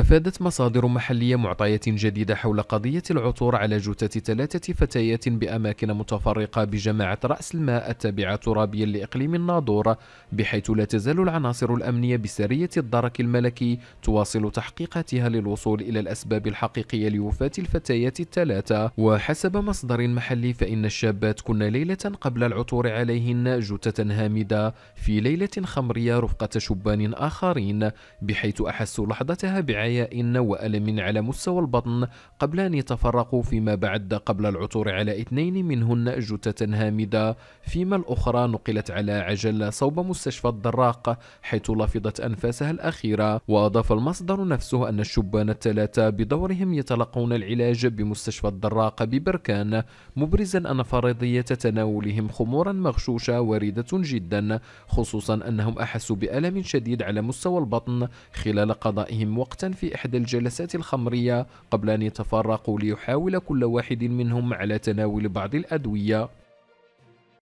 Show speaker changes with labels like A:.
A: أفادت مصادر محلية معطيات جديدة حول قضية العثور على جثة ثلاثة فتيات بأماكن متفرقة بجماعة رأس الماء التابعة ترابيا لإقليم الناظور بحيث لا تزال العناصر الأمنية بسرية الدرك الملكي تواصل تحقيقاتها للوصول إلى الأسباب الحقيقية لوفاة الفتيات الثلاثة وحسب مصدر محلي فإن الشابات كن ليلة قبل العثور عليهن جثة هامدة في ليلة خمرية رفقة شبان آخرين بحيث أحسوا لحظتها بعين عياء وألم على مستوى البطن قبل أن يتفرقوا فيما بعد قبل العثور على اثنين منهن جثة هامدة فيما الأخرى نقلت على عجل صوب مستشفى الدراق حيث لفظت أنفاسها الأخيرة وأضاف المصدر نفسه أن الشبان الثلاثة بدورهم يتلقون العلاج بمستشفى الدراق ببركان مبرزا أن فرضية تناولهم خمورا مغشوشة واردة جدا خصوصا أنهم أحسوا بألم شديد على مستوى البطن خلال قضائهم وقتا في إحدى الجلسات الخمرية قبل أن يتفرقوا ليحاول كل واحد منهم على تناول بعض الأدوية